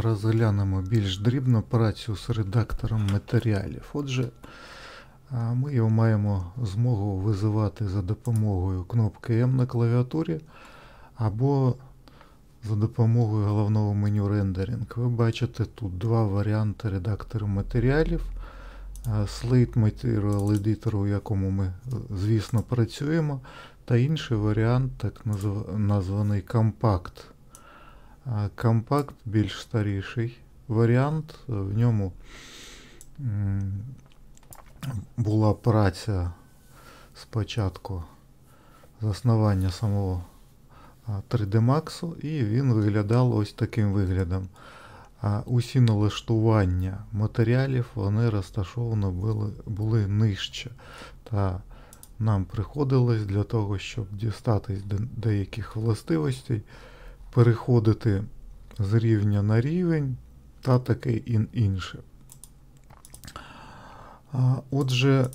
розглянемо більш дрібно працю з редактором матеріалів. Отже, ми його маємо змогу визивати за допомогою кнопки М на клавіатурі або за допомогою головного меню рендеринг. Ви бачите тут два варіанти редактору матеріалів. Slate Material-editor, у якому ми, звісно, працюємо, та інший варіант, так названий компакт. Компакт більш старіший варіант. В ньому була праця спочатку заснування самого 3D Max, і він виглядав ось таким виглядом. А усі налаштування матеріалів вони розташовані були, були нижче. Та нам приходилось для того, щоб дістатись до деяких властивостей переходити з рівня на рівень та таке інше. Отже,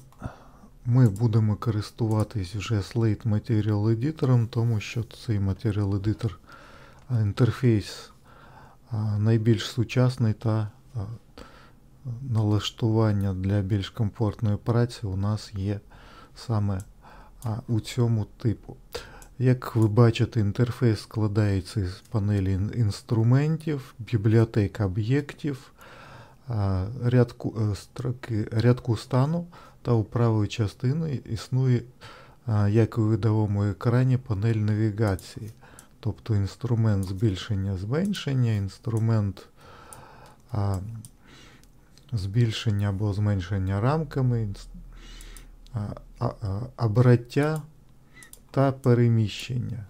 ми будемо користуватись вже Slate Material Editor, тому що цей Material Editor інтерфейс найбільш сучасний та налаштування для більш комфортної праці у нас є саме у цьому типу. Як ви бачите, інтерфейс складається з панелі інструментів, бібліотек об'єктів, рядку е, строки, рядку стану та у правої частини існує, як у видовому екрані, панель навігації. Тобто інструмент збільшення зменшення, інструмент а, збільшення або зменшення рамками, а, а, обраття та переміщення.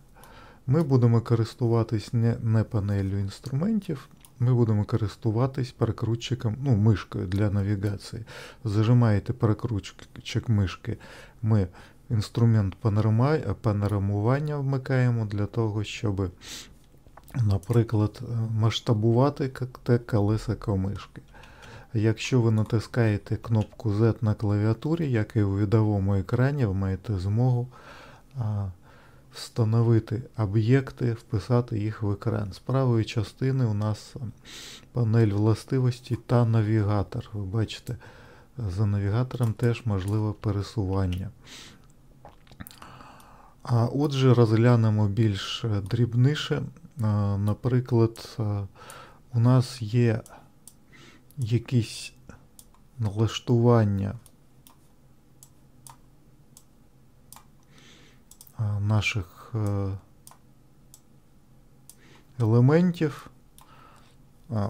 Ми будемо користуватись не, не панелью інструментів, ми будемо користуватись перекрутчиком, ну, мишкою для навігації. Зажимаєте перекрутчик мишки. Ми інструмент панорамування вмикаємо для того, щоб, наприклад, масштабувати те колеса комишки. Якщо ви натискаєте кнопку Z на клавіатурі, як і у відовому екрані, ви маєте змогу встановити об'єкти, вписати їх в екран. З правої частини у нас е, панель властивості та навігатор. Ви бачите, за навігатором теж можливе пересування. А отже, розглянемо більш е, дрібніше. Наприклад, е, у нас є якісь налаштування наших е, елементів.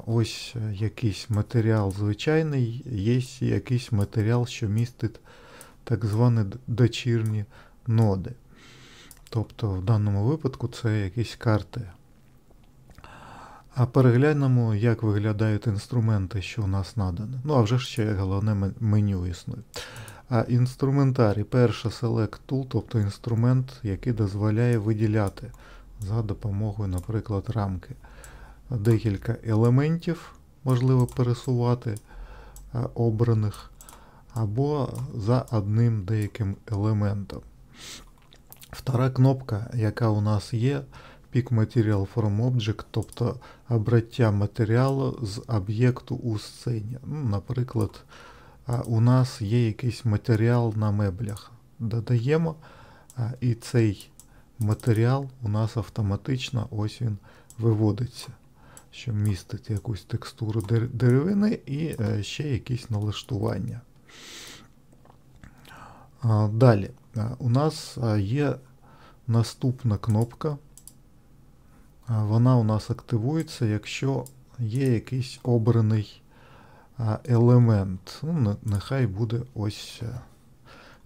Ось якийсь матеріал звичайний, є якийсь матеріал, що містить так звані дочірні ноди. Тобто в даному випадку це якісь карти. А переглянемо, як виглядають інструменти, що у нас надані. Ну а вже ще головне меню існує. А інструментарій перше Select Tool, тобто інструмент, який дозволяє виділяти за допомогою, наприклад, рамки. Декілька елементів можливо пересувати обраних, або за одним деяким елементом. Втора кнопка, яка у нас є, Pick Material from Object, тобто обраття матеріалу з об'єкту у сцені. Ну, наприклад, а, у нас є якийсь матеріал на меблях. Додаємо, і цей матеріал у нас автоматично ось він виводиться, що містить якусь текстуру деревини і е, ще якісь налаштування. далі, у нас є наступна кнопка. Вона у нас активується, якщо є якийсь обраний елемент. Ну, Нехай буде ось е,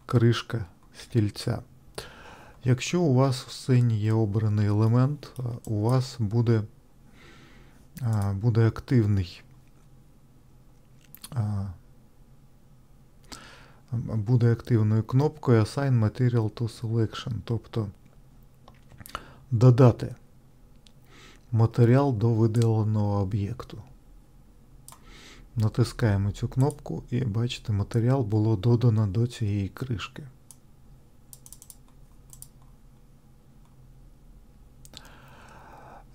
кришка стільця. Якщо у вас в сцені є обраний елемент, е, у вас буде е, буде активний буде активною кнопкою Assign Material to Selection, тобто додати матеріал до виділеного об'єкту. Натискаємо цю кнопку і бачите, матеріал було додано до цієї кришки.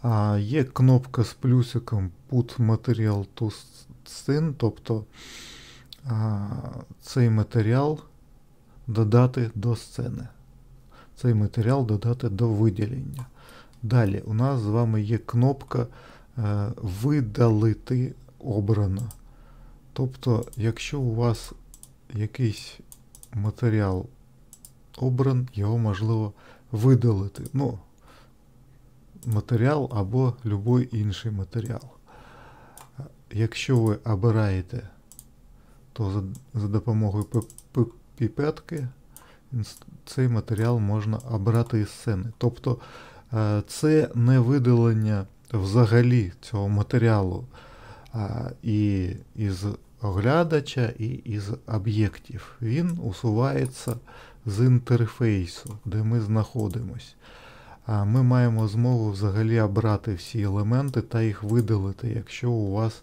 А Є кнопка з плюсиком Put Material to Scene, тобто а, цей матеріал додати до сцени. Цей матеріал додати до виділення. Далі у нас з вами є кнопка е, Видалити обрано. Тобто, якщо у вас якийсь матеріал обран, його можливо видалити. Ну, матеріал або будь інший матеріал. Якщо ви обираєте, то за, за допомогою піпетки цей матеріал можна обрати із сцени. Тобто е, це не видалення взагалі цього матеріалу. І із оглядача і із об'єктів. Він усувається з інтерфейсу, де ми знаходимось. Ми маємо змогу взагалі обрати всі елементи та їх видалити, якщо у вас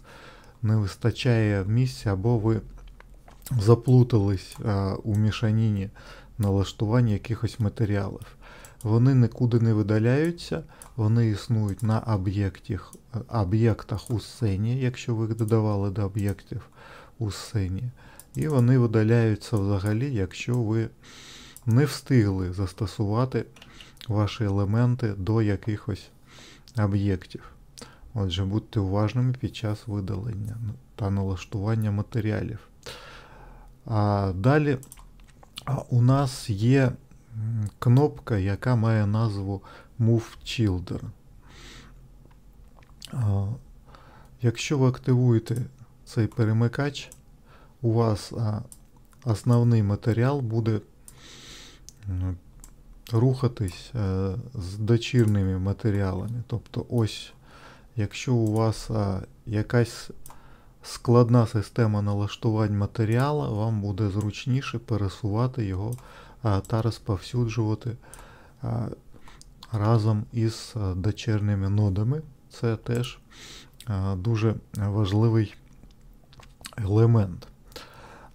не вистачає місця або ви заплутались у мішаніні налаштування якихось матеріалів. Вони нікуди не видаляються вони існують на об'єктах об'єктах у сцені, якщо ви додавали до об'єктів у сцені. І вони видаляються взагалі, якщо ви не встигли застосувати ваші елементи до якихось об'єктів. Отже, будьте уважними під час видалення та налаштування матеріалів. А Далі у нас є кнопка, яка має назву Move Children. Якщо ви активуєте цей перемикач, у вас основний матеріал буде рухатись е, з дочірними матеріалами. Тобто ось, якщо у вас якась складна система налаштувань матеріалу, вам буде зручніше пересувати його та розповсюджувати разом із е, дочерніми нодами. Це теж е, дуже важливий елемент.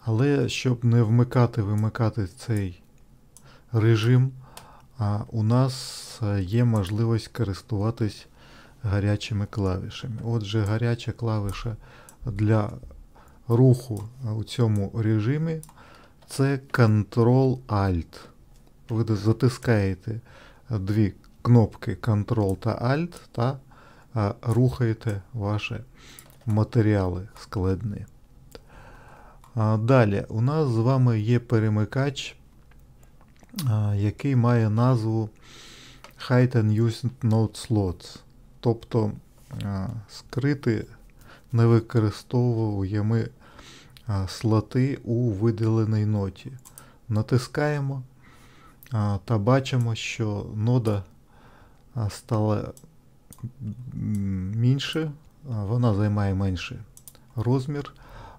Але щоб не вмикати вимикати цей режим, е, у нас є можливість користуватись гарячими клавішами. Отже, гаряча клавіша для руху у цьому режимі це Ctrl-Alt. Ви затискаєте дві кнопки Ctrl та Alt та е, рухаєте ваші матеріали складні. Е, далі у нас з вами є перемикач, е, який має назву Hide and Use Node Slots. Тобто скрити не використовуємо слоти у виділеній ноті. Натискаємо та бачимо, що нода стала менше, вона займає менший розмір.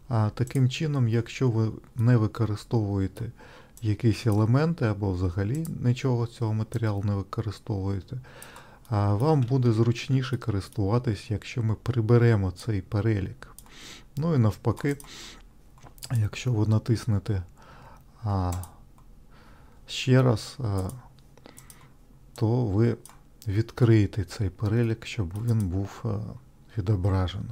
А таким чином, якщо ви не використовуєте якісь елементи або взагалі нічого цього матеріалу не використовуєте, вам буде зручніше користуватись, якщо ми приберемо цей перелік. Ну і навпаки, якщо ви натиснете ще раз, то ви відкрити цей перелік, щоб він був е, відображений.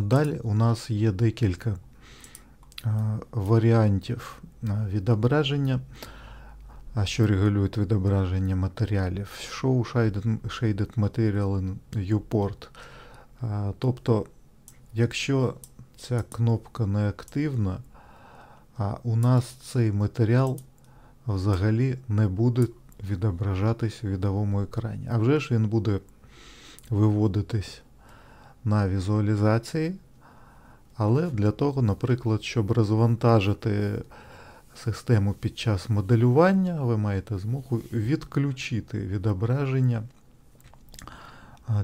Далі у нас є декілька е, варіантів е, відображення, що регулюють відображення матеріалів. Show Shaded Material in Viewport. Тобто, якщо ця кнопка не активна, у нас цей матеріал взагалі не буде відображатись у відовому екрані. А вже ж він буде виводитись на візуалізації. Але для того, наприклад, щоб розвантажити систему під час моделювання, ви маєте змогу відключити відображення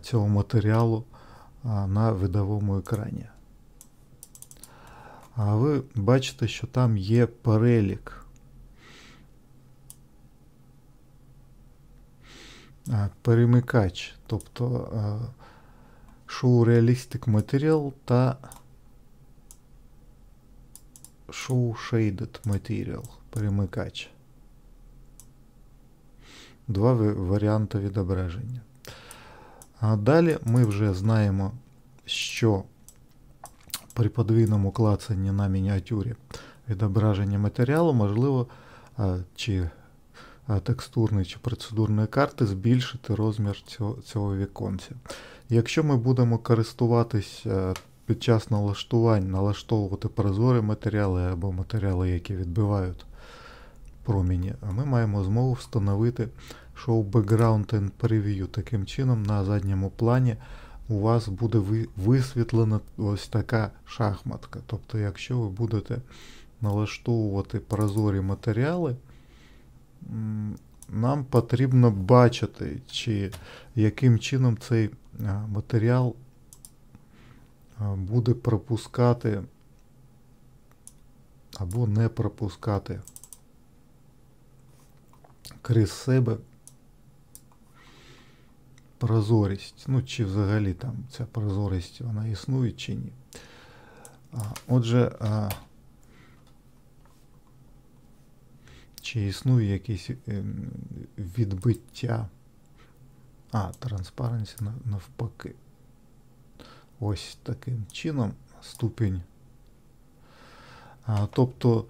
цього матеріалу на видовому екрані. А ви бачите, що там є перелік перемикач, тобто Show Realistic Material та Show Shaded Material перемикач. Два варіанти відображення. А далі ми вже знаємо, що при подвійному клацанні на мініатюрі відображення матеріалу можливо чи Е, текстурної чи процедурної карти, збільшити розмір цього, цього віконця. Якщо ми будемо користуватись е, під час налаштувань, налаштовувати прозорі матеріали або матеріали, які відбивають проміні, ми маємо змогу встановити Show Background and Preview. Таким чином, на задньому плані у вас буде висвітлена ось така шахматка. Тобто, якщо ви будете налаштовувати прозорі матеріали, нам потрібно бачити, чи яким чином цей матеріал буде пропускати або не пропускати крізь себе прозорість. Ну, чи взагалі там ця прозорість вона існує, чи ні. Отже, Чи існує якісь ем, відбиття? А, транспаренсі навпаки. Ось таким чином ступінь. Тобто,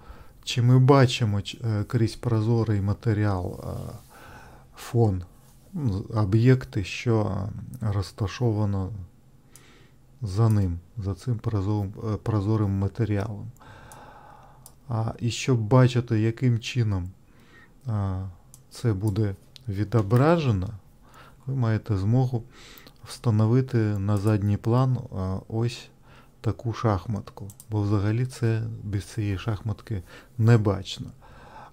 чи ми бачимо е, крізь прозорий матеріал е, фон, об'єкти, що розташовано за ним, за цим е, прозорим матеріалом а, і щоб бачити, яким чином а, це буде відображено, ви маєте змогу встановити на задній план а, ось таку шахматку. Бо взагалі це без цієї шахматки не бачно.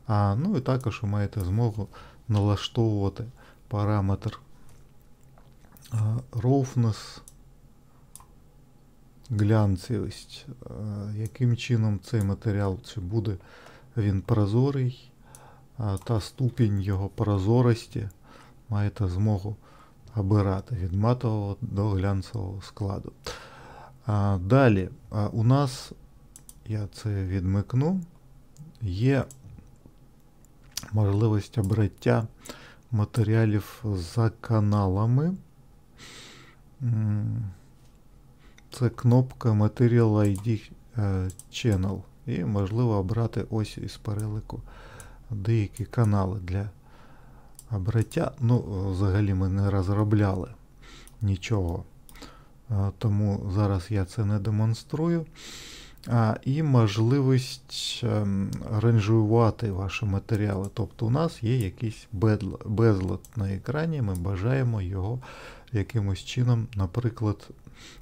А, Ну і також ви маєте змогу налаштовувати параметр а, roughness, глянцевість, е, яким чином цей матеріал чи буде він прозорий, е, та ступінь його прозорості маєте змогу обирати від матового до глянцевого складу. Е, далі у нас, я це відмикну, є можливість обраття матеріалів за каналами це кнопка Material ID е, Channel. І можливо обрати ось із перелику деякі канали для обриття. Ну, взагалі ми не розробляли нічого. Е, тому зараз я це не демонструю а, і можливість ем, ранжувати ваші матеріали. Тобто у нас є якийсь безлад на екрані, ми бажаємо його якимось чином, наприклад,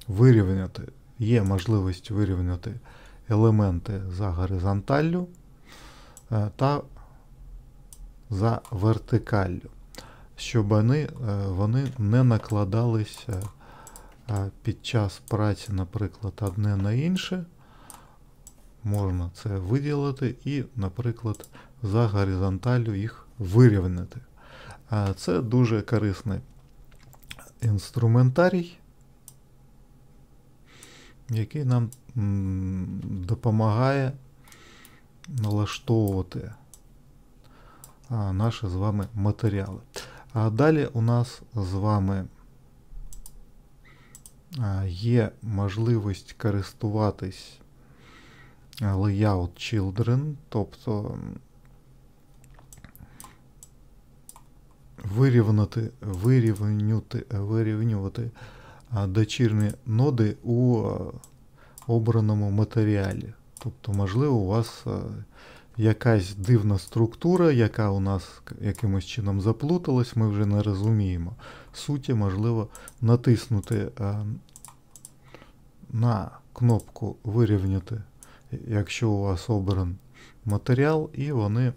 вирівняти. Є можливість вирівняти елементи за горизонталлю е, та за вертикаллю, щоб вони е, вони не накладалися е, під час праці, наприклад, одне на інше можна це виділити і, наприклад, за горизонталю їх вирівняти. Це дуже корисний інструментарій, який нам допомагає налаштовувати наші з вами матеріали. А далі у нас з вами є можливість користуватись Layout Children, тобто вирівняти, вирівнювати, вирівнювати дочірні ноди у обраному матеріалі. Тобто, можливо, у вас якась дивна структура, яка у нас якимось чином заплуталась, ми вже не розуміємо. Суті, можливо, натиснути на кнопку вирівняти якщо у вас обран матеріал, і вони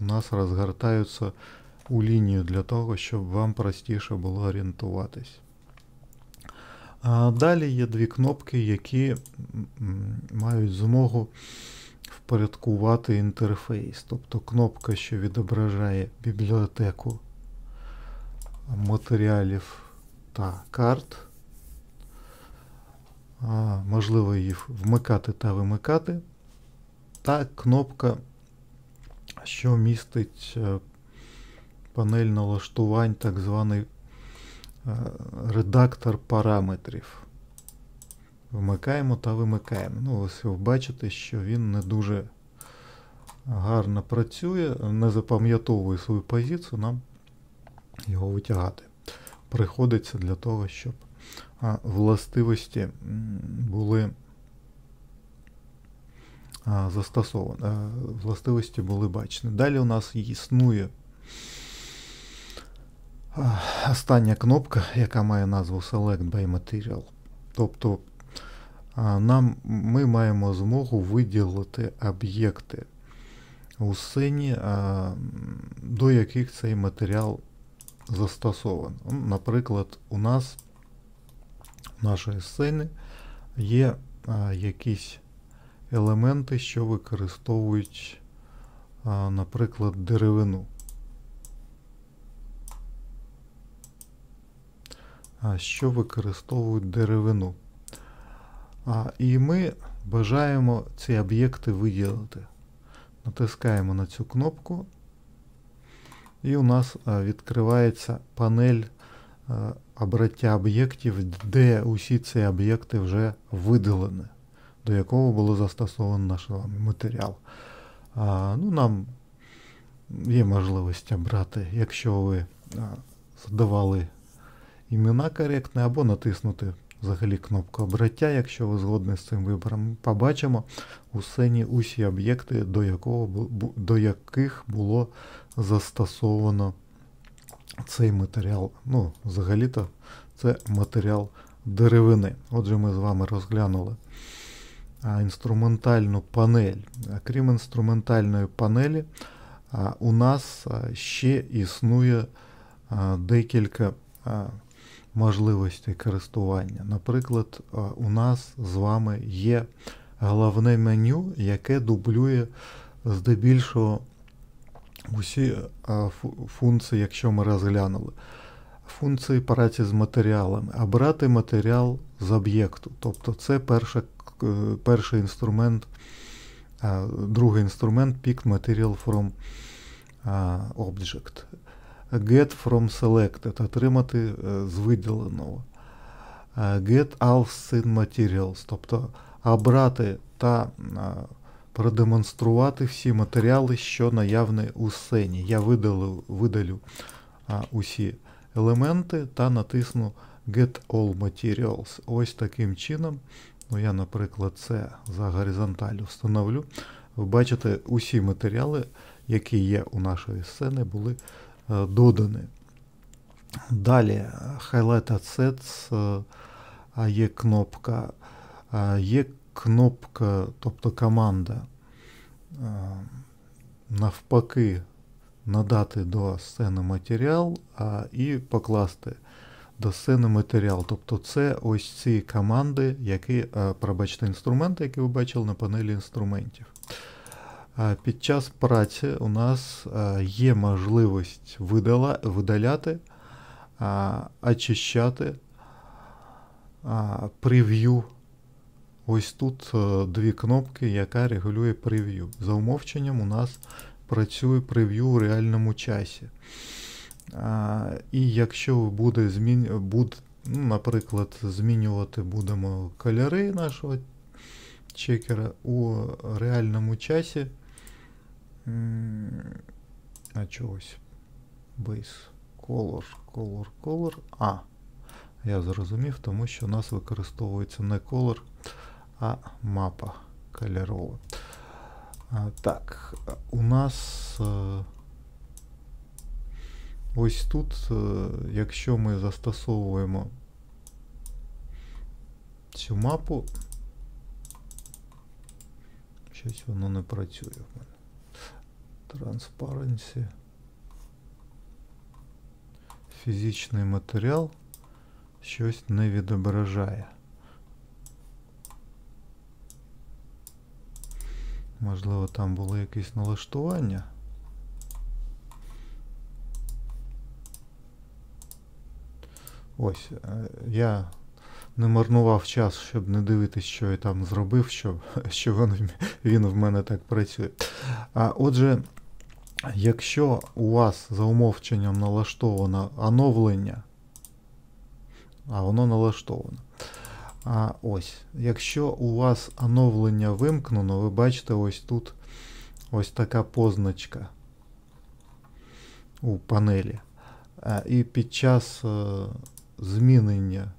у нас розгортаються у лінію для того, щоб вам простіше було орієнтуватись. А Далі є дві кнопки, які мають змогу впорядкувати інтерфейс. Тобто кнопка, що відображає бібліотеку матеріалів та карт можливо її вмикати та вимикати. Та кнопка, що містить е, панель налаштувань, так званий е, редактор параметрів. Вмикаємо та вимикаємо. Ну, ось ви бачите, що він не дуже гарно працює, не запам'ятовує свою позицію, нам його витягати. Приходиться для того, щоб властивості були застосовані, властивості були бачені. Далі у нас існує остання кнопка, яка має назву Select by Material. Тобто нам, ми маємо змогу виділити об'єкти у сцені, до яких цей матеріал застосований. Наприклад, у нас нашої сцени є а, е, якісь елементи, що використовують, а, е, наприклад, деревину. А, що використовують деревину. А, І ми бажаємо ці об'єкти виділити. Натискаємо на цю кнопку, і у нас е, відкривається панель Е, обраття об'єктів, де усі ці об'єкти вже видалені, до якого було застосовано наш матеріал. Ну, Нам є можливість обрати, якщо ви е, задавали імена коректні, або натиснути взагалі кнопку обраття, якщо ви згодні з цим вибором, побачимо у сцені усі об'єкти, до, до яких було застосовано цей матеріал, ну, взагалі-то це матеріал деревини. Отже, ми з вами розглянули інструментальну панель. Крім інструментальної панелі, у нас ще існує декілька можливостей користування. Наприклад, у нас з вами є головне меню, яке дублює здебільшого усі е, функції, якщо ми розглянули. Функції праці з матеріалами, а брати матеріал з об'єкту. Тобто це перша, е, перший інструмент, е, другий інструмент Pick Material from Object. Get from Selected отримати з виділеного. Get all Scene Materials, тобто обрати та продемонструвати всі матеріали, що наявні у сцені. Я видалю, видалю а, усі елементи та натисну Get All Materials. Ось таким чином. Ну, Я, наприклад, це за горизонталь встановлю. Ви бачите, усі матеріали, які є у нашої сцени, були е, додані. Далі, Highlight Assets, е, є кнопка, е, є кнопка, тобто команда, е, навпаки, надати до сцени матеріал а, і покласти до сцени матеріал. Тобто це ось ці команди, які, е, пробачте, інструменти, які ви бачили на панелі інструментів. Під час праці у нас е, є можливість видала, видаляти, очищати прев'ю Ось тут е, дві кнопки, яка регулює прев'ю. За умовченням у нас працює прев'ю в реальному часі. А, І якщо буде змін... буде, ну, наприклад, змінювати будемо кольори нашого чекера у реальному часі. А чогось. Base Color, Color, Color. А, я зрозумів, тому що у нас використовується не Color а мапа кольорова. Так, у нас э, ось тут, э, якщо ми застосовуємо цю мапу, щось воно не працює в мене. Transparency. Фізичний матеріал щось не відображає. Можливо, там було якесь налаштування. Ось, е, я не марнував час, щоб не дивитись, що я там зробив, що що він, він в мене так працює. А отже, якщо у вас за умовченням налаштовано оновлення, а воно налаштоване. А ось, якщо у вас оновлення вимкнено, ви бачите ось тут ось така позначка у панелі. Е, і під час е, змінення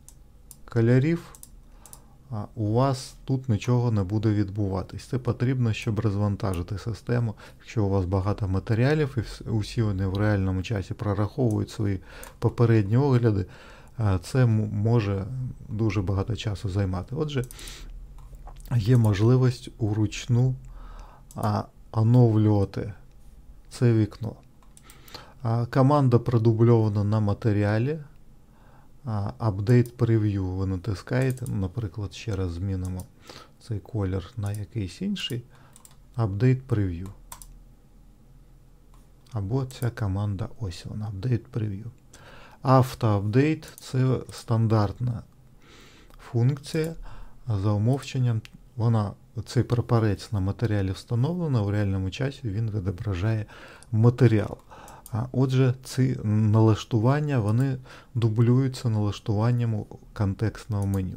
кольорів е, у вас тут нічого не буде відбуватись. Це потрібно, щоб розвантажити систему. Якщо у вас багато матеріалів і усі вони в реальному часі прораховують свої попередні огляди це може дуже багато часу займати. Отже, є можливість уручну оновлювати це вікно. Команда продубльована на матеріалі. Update Preview ви натискаєте, ну, наприклад, ще раз змінимо цей колір на якийсь інший. Update Preview. Або ця команда ось вона, Update Preview. Автоапдейт це стандартна функція. За умовченням, вона, цей прапорець на матеріалі встановлено, в реальному часі він відображає матеріал. А Отже, ці налаштування вони дублюються налаштуванням контекстного меню.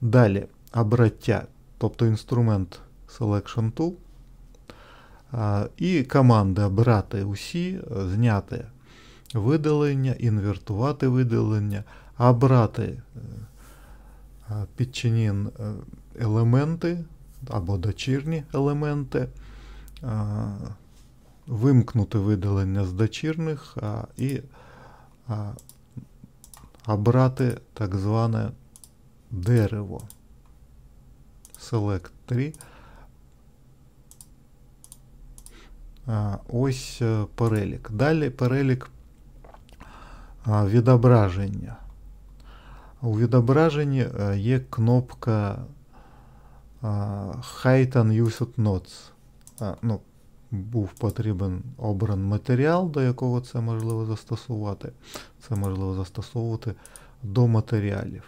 Далі обраття, тобто інструмент Selection Tool. І команди обрати усі, зняти видалення, інвертувати видалення, а брати е, підчинен е, елементи або дочірні елементи, е, вимкнути видалення з дочірних і обрати так зване дерево. Select 3. Ось перелік. Далі перелік відображення. У відображенні е, є кнопка е, Height Unused Nodes. Е, ну, був потрібен обран матеріал, до якого це можливо застосувати. Це можливо застосовувати до матеріалів.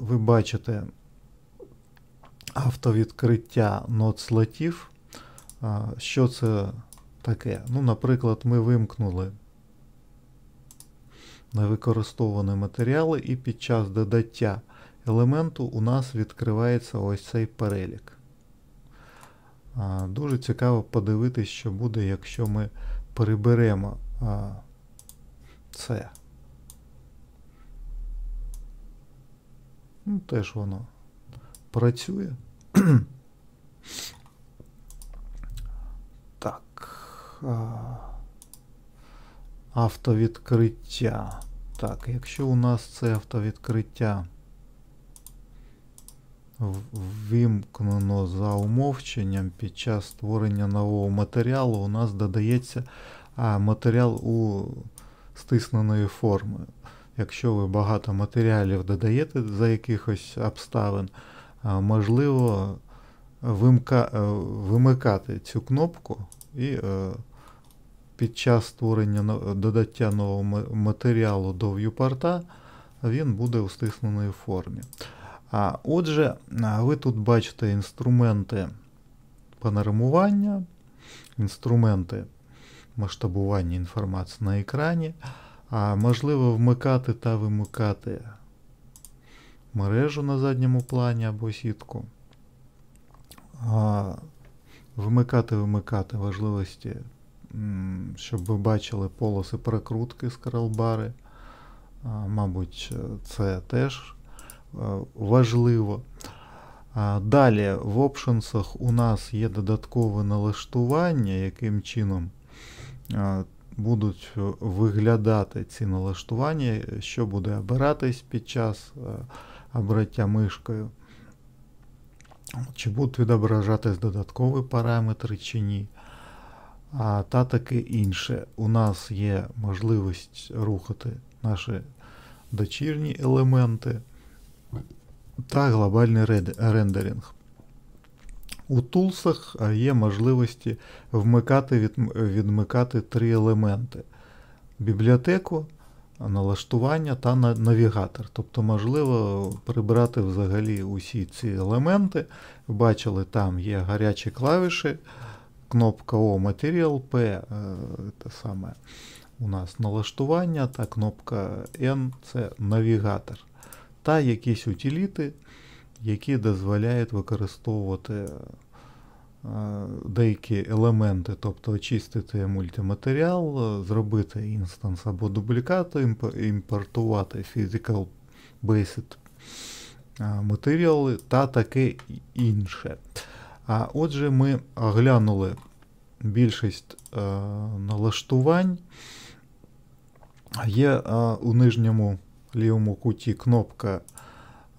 Ви бачите автовідкриття нод слотів. Що це таке? Ну, Наприклад, ми вимкнули невикористовані матеріали і під час додаття елементу у нас відкривається ось цей перелік. Дуже цікаво подивитись, що буде, якщо ми переберемо це. Ну, Теж воно працює. так автовідкриття. Так, якщо у нас це автовідкриття вимкнено за умовченням, під час створення нового матеріалу у нас додається матеріал у стисненої форми. Якщо ви багато матеріалів додаєте за якихось обставин, можливо вимка, вимикати цю кнопку і. А, е, під час створення додаття нового матеріалу до вьюпорта він буде у стисненої формі. А, Отже, ви тут бачите інструменти панорамування, інструменти масштабування інформації на екрані. А, Можливо вмикати та вимикати мережу на задньому плані або сітку. А, Вмикати-вимикати важливості щоб ви бачили полоси прокрутки скролбари. Мабуть, це теж е, важливо. Далі в Options у нас є додаткове налаштування, яким чином будуть виглядати ці налаштування, що буде обиратись під час е, обраття мишкою. Чи будуть відображатись додаткові параметри, чи ні а та таке інше. У нас є можливість рухати наші дочірні елементи та глобальний рендеринг. У тулсах є можливості вмикати відмикати три елементи: бібліотеку, налаштування та навігатор. Тобто, можливо, прибрати взагалі усі ці елементи. Бачили, там є гарячі клавіші кнопка О матеріал, п це саме у нас налаштування, та кнопка N це навігатор. Та якісь утиліти, які дозволяють використовувати е, деякі елементи, тобто очистити мультиматеріал, е, зробити інстанс або дублікат, імпортувати physical based е, матеріали та таке інше. А отже, ми глянули більшість е, налаштувань. Є е, у нижньому лівому куті кнопка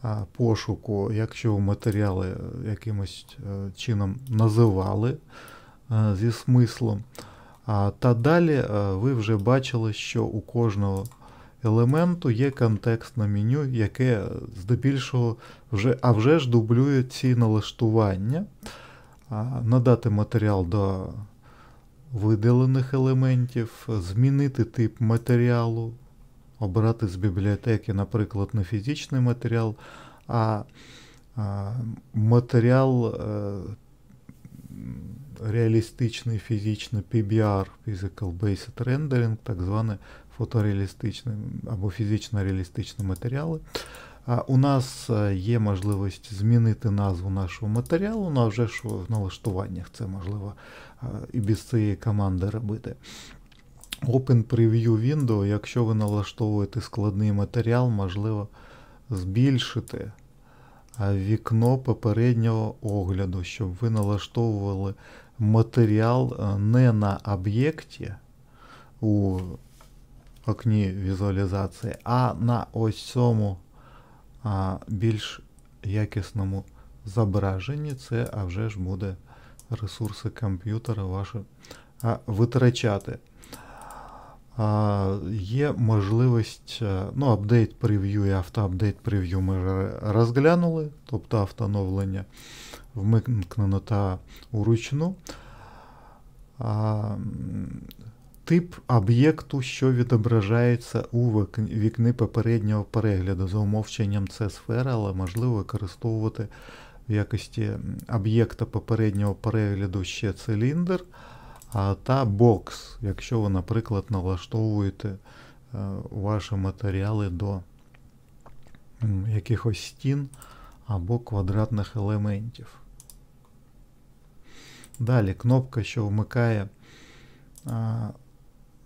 е, пошуку, якщо матеріали якимось е, чином називали е, зі смислом. Та далі е, ви вже бачили, що у кожного елементу є контекстне меню, яке здебільшого вже, а вже ж дублює ці налаштування. Надати матеріал до виділених елементів, змінити тип матеріалу, обрати з бібліотеки, наприклад, не фізичний матеріал, а матеріал е, реалістичний фізичний PBR, Physical Based Rendering, так зване фотореалістичні або фізично реалістичні матеріали. У нас е, є можливість змінити назву нашого матеріалу, на вже ж в налаштуваннях це можливо е, і без цієї команди робити. Open Preview Window, якщо ви налаштовуєте складний матеріал, можливо збільшити е, вікно попереднього огляду, щоб ви налаштовували матеріал не на об'єкті. у окні візуалізації, а на ось цьому а, більш якісному зображенні це а вже ж буде ресурси комп'ютера ваші а, витрачати. А, Є можливість, е, ну, апдейт прев'ю і автоапдейт прев'ю ми вже розглянули, тобто автоновлення вмикнено та уручну. А, тип об'єкту, що відображається у вікні попереднього перегляду. За умовченням це сфера, але можливо використовувати в якості об'єкта попереднього перегляду ще циліндр та бокс, якщо ви, наприклад, налаштовуєте е, ваші матеріали до якихось стін або квадратних елементів. Далі кнопка, що вмикає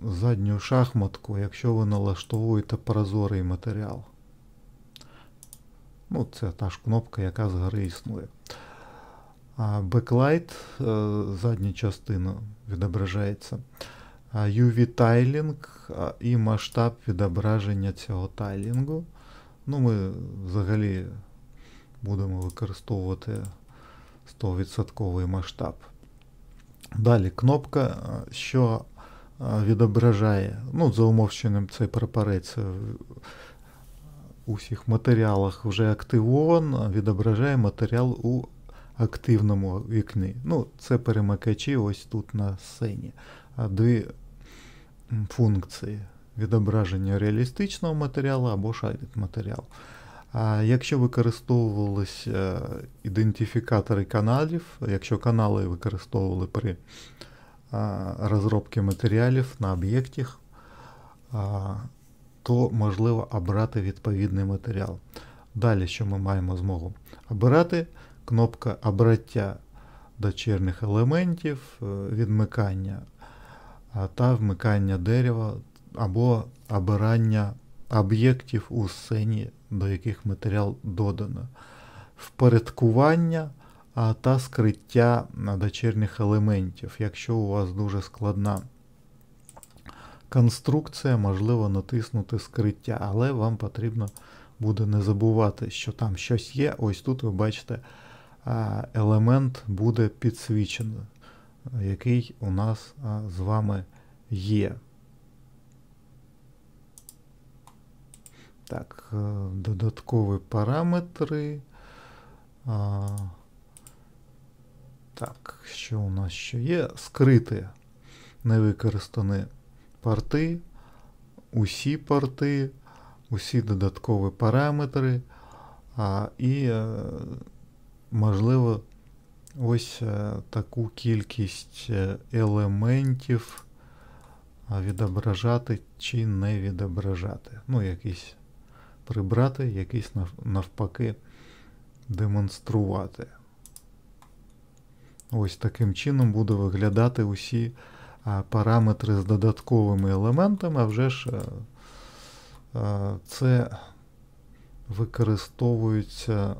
задню шахматку, якщо ви налаштовуєте прозорий матеріал. Ну, Це та ж кнопка, яка згори існує. А Backlight, е, задня частина відображається. UV тайлінг і масштаб відображення цього тайлінгу. Ну, Ми взагалі будемо використовувати 100% масштаб. Далі кнопка, що відображає, ну, за умовченням цей прапорець у е, всіх матеріалах вже активован, відображає матеріал у активному вікні. Ну, Це перемикачі ось тут на сцені. Дві функції відображення реалістичного матеріалу або шарит матеріал. А Якщо використовувалися е, ідентифікатори каналів, якщо канали використовували при розробки матеріалів на об'єкті, то можливо обрати відповідний матеріал. Далі, що ми маємо змогу обирати, кнопка обраття дочірних елементів, е, відмикання та вмикання дерева або обирання об'єктів у сцені, до яких матеріал додано, впорядкування та скриття дочірніх елементів, якщо у вас дуже складна конструкція, можливо натиснути скриття, але вам потрібно буде не забувати, що там щось є. Ось тут ви бачите, елемент буде підсвічений, який у нас з вами є. Так, е, додаткові параметри. Так, що у нас ще є? Скрити невикористані порти, усі порти, усі додаткові параметри, а, і, е, можливо, ось е, таку кількість е, елементів відображати чи не відображати. Ну, якісь прибрати, якісь навпаки демонструвати. Ось таким чином буде виглядати усі е, параметри з додатковими елементами, а вже ж е, е, це використовується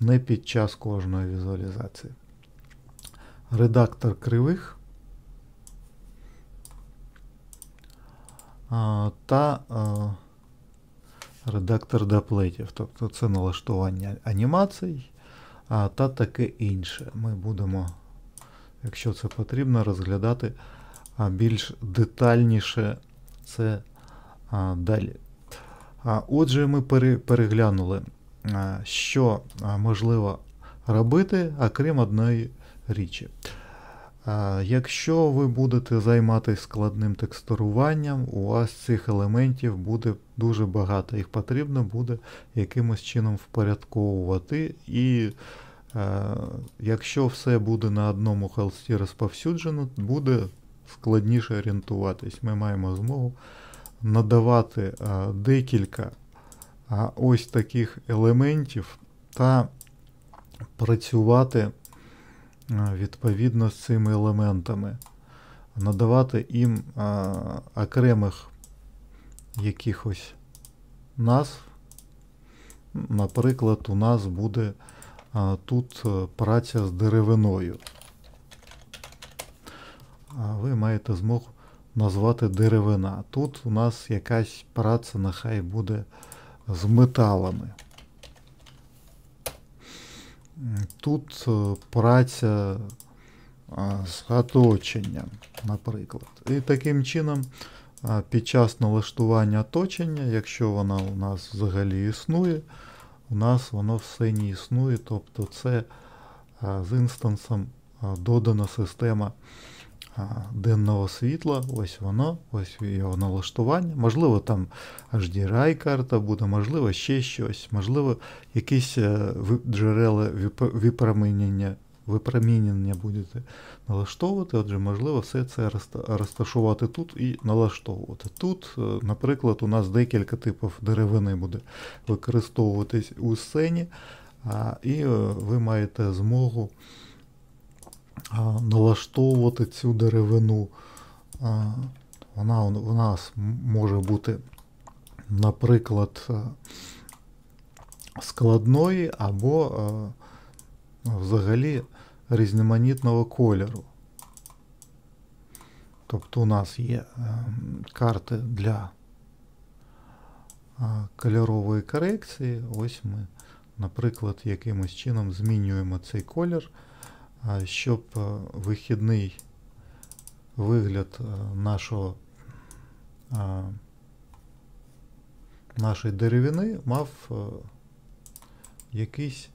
не під час кожної візуалізації. Редактор кривих та Редактор даплетів, тобто це налаштування анімацій та таке інше. Ми будемо, якщо це потрібно, розглядати більш детальніше це далі. Отже, ми переглянули, що можливо робити, окрім одної річі. Якщо ви будете займатися складним текстуруванням, у вас цих елементів буде дуже багато, їх потрібно буде якимось чином впорядковувати. І е, якщо все буде на одному холсті розповсюджено, буде складніше орієнтуватись. Ми маємо змогу надавати е, декілька е, ось таких елементів та працювати Е, відповідно з цими елементами, надавати їм е, окремих якихось назв. Наприклад, у нас буде е, тут праця з деревиною. А ви маєте змогу назвати деревина. Тут у нас якась праця, нехай буде з металами. Тут е, праця е, з оточенням, наприклад. І таким чином е, під час налаштування оточення, якщо вона у нас взагалі існує, у нас воно все не існує, тобто це з інстансом додана система денного світла, ось воно, ось його налаштування. Можливо, там HDRI карта буде, можливо, ще щось, можливо, якісь е, джерела випромінення випромінення будете налаштовувати, отже, можливо, все це розташувати тут і налаштовувати. Тут, е, наприклад, у нас декілька типів деревини буде використовуватись у сцені, і е, ви маєте змогу налаштовувати цю деревину. Вона у нас може бути, наприклад, складної або взагалі різноманітного кольору. Тобто у нас є е, карти для кольорової корекції. Ось ми, наприклад, якимось чином змінюємо цей колір щоб е, вихідний вигляд е, нашого е, нашої деревини мав якийсь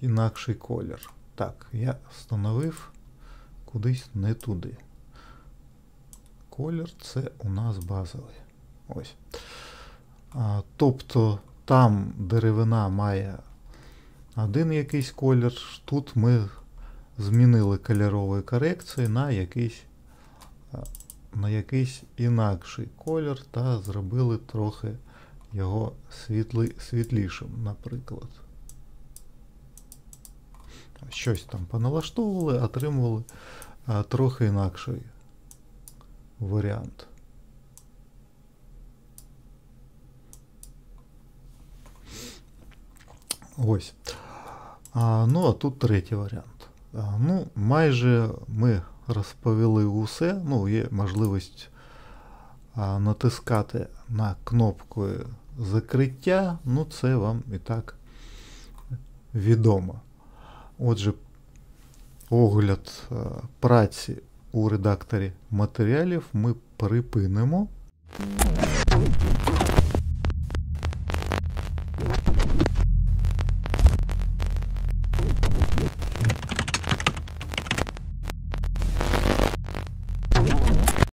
інакший колір. Так, я встановив кудись не туди. Колір це у нас базовий. Ось. А, Тобто там деревина має один якийсь колір. Тут ми змінили кольорові корекції на якийсь на якийсь інакший колір та зробили трохи його світли, світлішим, наприклад. Щось там поналаштовували, отримували а, трохи інакший варіант. Ось. А, Ну, а тут третій варіант. А, ну, Майже ми розповіли усе. Ну, Є можливість а, натискати на кнопку закриття. Ну, це вам і так відомо. Отже, огляд а, праці у редакторі матеріалів ми припинимо.